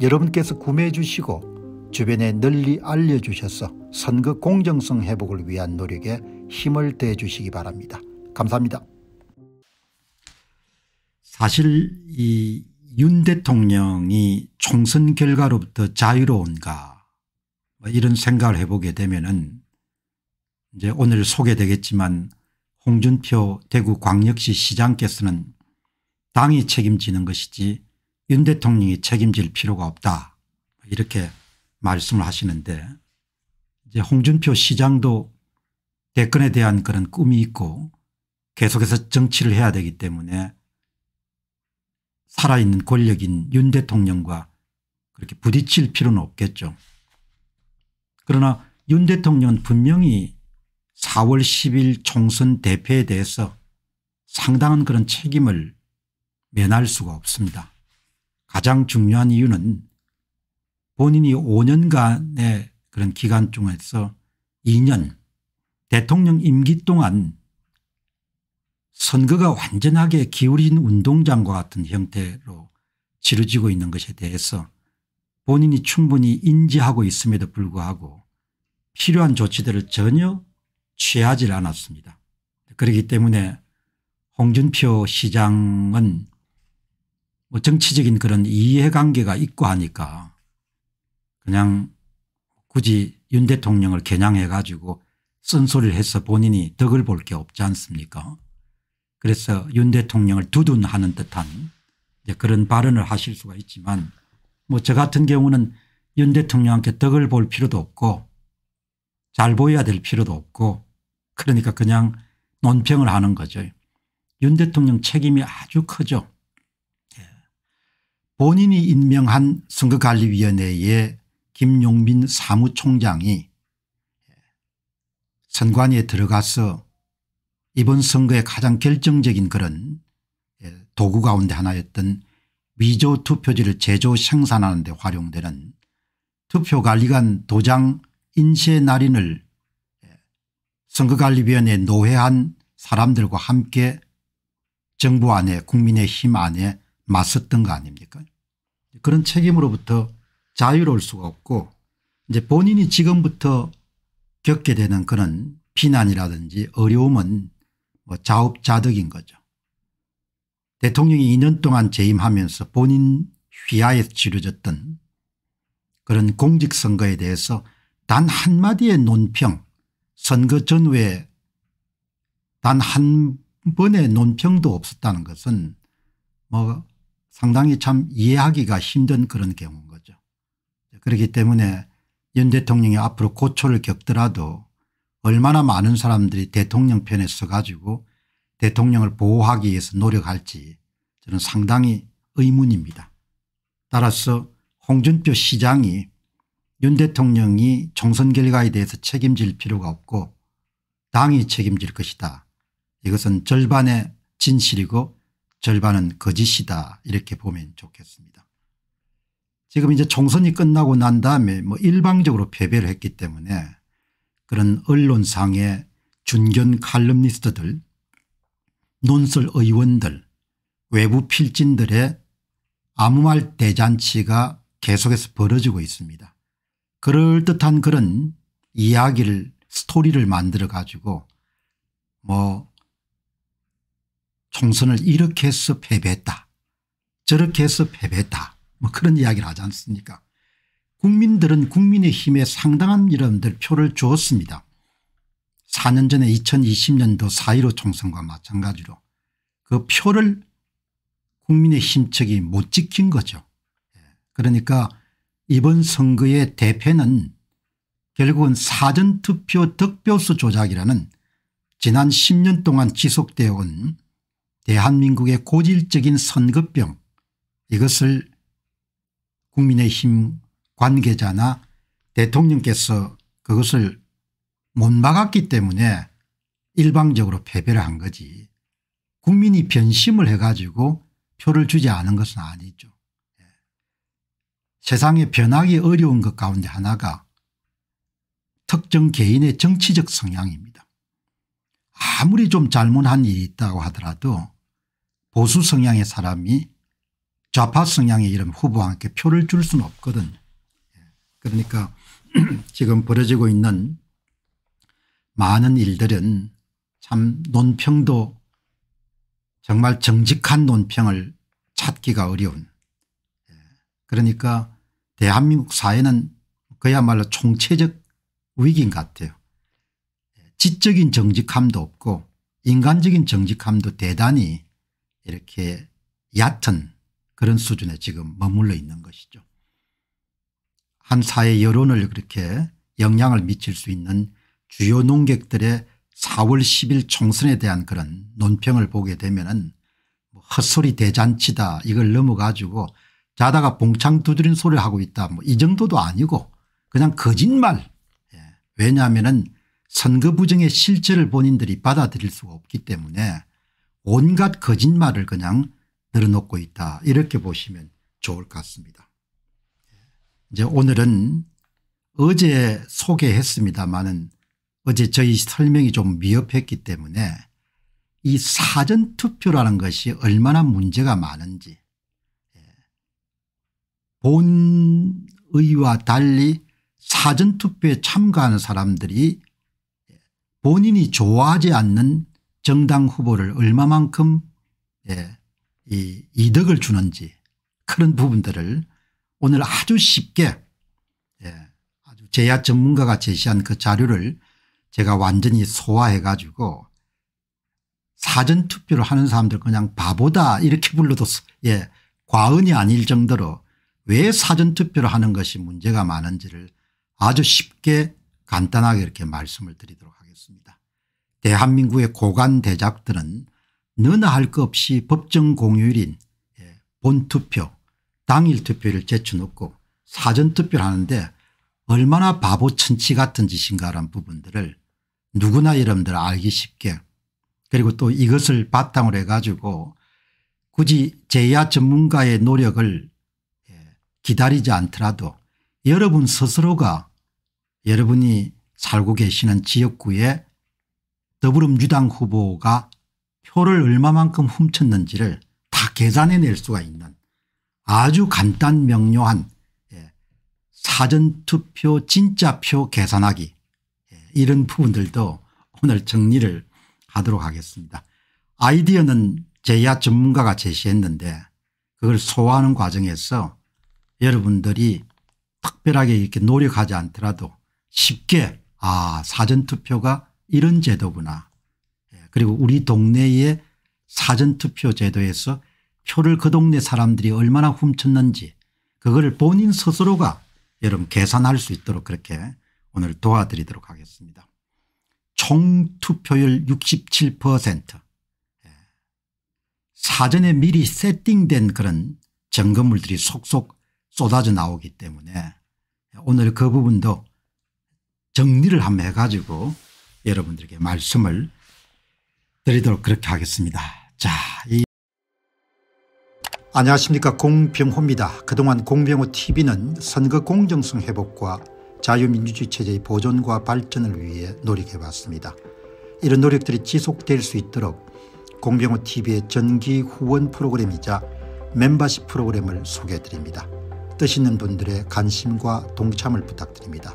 여러분께서 구매해 주시고 주변에 널리 알려주셔서 선거 공정성 회복을 위한 노력에 힘을 대 주시기 바랍니다. 감사합니다. 사실 이 윤 대통령이 총선 결과로부터 자유로운가 뭐 이런 생각을 해보게 되면은 이제 오늘 소개되겠지만 홍준표 대구 광역시 시장께서는 당이 책임지는 것이지 윤 대통령이 책임질 필요가 없다 이렇게 말씀을 하시는데 이제 홍준표 시장도 대권에 대한 그런 꿈이 있고 계속해서 정치를 해야 되기 때문에 살아있는 권력인 윤 대통령과 그렇게 부딪힐 필요는 없겠죠. 그러나 윤 대통령은 분명히 4월 10일 총선 대표에 대해서 상당한 그런 책임을 면할 수가 없습니다. 가장 중요한 이유는 본인이 5년간의 그런 기간 중에서 2년 대통령 임기 동안 선거가 완전하게 기울인 운동장과 같은 형태로 치러지고 있는 것에 대해서 본인이 충분히 인지하고 있음에도 불구하고 필요한 조치들을 전혀 취하지 않았습니다. 그렇기 때문에 홍준표 시장은 뭐 정치적인 그런 이해관계가 있고 하니까 그냥 굳이 윤 대통령을 겨냥해 가지고 쓴소리를 해서 본인이 덕을 볼 게 없지 않습니까 그래서 윤 대통령을 두둔하는 듯한 그런 발언을 하실 수가 있지만 뭐 저 같은 경우는 윤 대통령한테 덕을 볼 필요도 없고 잘 보여야 될 필요도 없고 그러니까 그냥 논평을 하는 거죠. 윤 대통령 책임이 아주 크죠. 본인이 임명한 선거관리위원회의 김용민 사무총장이 선관위에 들어가서 이번 선거의 가장 결정적인 그런 예, 도구 가운데 하나였던 위조 투표지를 제조 생산하는 데 활용되는 투표관리관 도장 인쇄 날인을 예, 선거관리위원회에 노회한 사람들과 함께 정부 안에 국민의힘 안에 맞섰던 거 아닙니까? 그런 책임으로부터 자유로울 수가 없고 이제 본인이 지금부터 겪게 되는 그런 비난이라든지 어려움은 뭐 자업자득인 거죠. 대통령이 2년 동안 재임하면서 본인 휘하에 치러졌던 그런 공직선거에 대해서 단 한마디의 논평 선거 전후에 단 한 번의 논평도 없었다는 것은 뭐 상당히 참 이해하기가 힘든 그런 경우인 거죠. 그렇기 때문에 윤 대통령이 앞으로 고초를 겪더라도 얼마나 많은 사람들이 대통령 편에 서가지고 대통령을 보호하기 위해서 노력할지 저는 상당히 의문입니다. 따라서 홍준표 시장이 윤 대통령이 총선 결과에 대해서 책임질 필요가 없고 당이 책임질 것이다. 이것은 절반의 진실이고 절반은 거짓이다 이렇게 보면 좋겠습니다. 지금 이제 총선이 끝나고 난 다음에 뭐 일방적으로 패배를 했기 때문에 그런 언론상의 준견 칼럼니스트들 논설 의원들 외부 필진들의 아무 말 대잔치가 계속해서 벌어지고 있습니다. 그럴듯한 그런 이야기를 스토리를 만들어 가지고 뭐 총선을 이렇게 해서 패배했다. 저렇게 해서 패배했다. 뭐 그런 이야기를 하지 않습니까 국민들은 국민의힘에 상당한 여러분들 표를 주었습니다. 4년 전에 2020년도 4.15 총선과 마찬가지로 그 표를 국민의힘 측이 못 지킨 거죠. 예. 그러니까 이번 선거의 대패는 결국은 사전투표 득표수 조작이라는 지난 10년 동안 지속되어 온 대한민국의 고질적인 선거병 이것을 국민의힘 관계자나 대통령께서 그것을 못 막았기 때문에 일방적으로 패배를 한 거지 국민이 변심을 해가지고 표를 주지 않은 것은 아니죠. 예. 세상에 변하기 어려운 것 가운데 하나가 특정 개인의 정치적 성향입니다. 아무리 좀 잘못한 일이 있다고 하더라도 보수 성향의 사람이 좌파 성향의 이런 후보와 함께 표를 줄 수는 없거든요. 그러니까 지금 벌어지고 있는 많은 일들은 참 논평도 정말 정직한 논평을 찾기가 어려운 그러니까 대한민국 사회는 그야말로 총체적 위기인 것 같아요. 지적인 정직함도 없고 인간적인 정직함도 대단히 이렇게 얕은 그런 수준에 지금 머물러 있는 것이죠. 한 사회 여론을 그렇게 영향을 미칠 수 있는 주요 농객들의 4월 10일 총선에 대한 그런 논평을 보게 되면은 뭐 헛소리 대잔치다 이걸 넘어가지고 자다가 봉창 두드린 소리를 하고 있다 뭐이 정도도 아니고 그냥 거짓말 예. 왜냐하면 선거 부정의 실체를 본인들이 받아들일 수가 없기 때문에 온갖 거짓말을 그냥 늘어놓고 있다 이렇게 보시면 좋을 것 같습니다. 이제 오늘은 어제 소개했습니다마는 어제 저희 설명이 좀 미흡했기 때문에 이 사전투표라는 것이 얼마나 문제가 많은지 예, 본의와 달리 사전투표에 참가하는 사람들이 예, 본인이 좋아하지 않는 정당 후보를 얼마만큼 예, 이 이득을 주는지 그런 부분들을 오늘 아주 쉽게 예, 아주 제야 전문가가 제시한 그 자료를 제가 완전히 소화해 가지고 사전투표를 하는 사람들 그냥 바보다 이렇게 불러도 예, 과언이 아닐 정도로 왜 사전투표를 하는 것이 문제가 많은지를 아주 쉽게 간단하게 이렇게 말씀을 드리도록 하겠습니다. 대한민국의 고관 대작들은 너나 할 것 없이 법정 공휴일인 예, 본투표 당일 투표를 제쳐놓고 사전투표를 하는데 얼마나 바보 천치 같은 짓인가라는 부분들을 누구나 여러분들 알기 쉽게 그리고 또 이것을 바탕으로 해가지고 굳이 제야 전문가의 노력을 예, 기다리지 않더라도 여러분 스스로가 여러분이 살고 계시는 지역구에 더불어민주당 후보가 표를 얼마만큼 훔쳤는지를 다 계산해낼 수가 있는 아주 간단 명료한 예, 사전투표 진짜표 계산하기 예, 이런 부분들도 오늘 정리를 하도록 하겠습니다. 아이디어는 제야 전문가가 제시했는데 그걸 소화하는 과정에서 여러분들이 특별하게 이렇게 노력하지 않더라도 쉽게 아 사전투표가 이런 제도구나. 예, 그리고 우리 동네의 사전투표 제도에서 표를 그 동네 사람들이 얼마나 훔쳤는지 그걸 본인 스스로가 여러분 계산할 수 있도록 그렇게 오늘 도와드리도록 하겠습니다. 총 투표율 67% 사전에 미리 세팅된 그런 점검물들이 속속 쏟아져 나오기 때문에 오늘 그 부분도 정리를 한번 해가지고 여러분들에게 말씀을 드리도록 그렇게 하겠습니다. 자, 이 안녕하십니까 공병호입니다. 그동안 공병호TV는 선거 공정성 회복과 자유민주주의 체제의 보존과 발전을 위해 노력해왔습니다. 이런 노력들이 지속될 수 있도록 공병호TV의 전기 후원 프로그램이자 멤버십 프로그램을 소개해드립니다. 뜻 있는 분들의 관심과 동참을 부탁드립니다.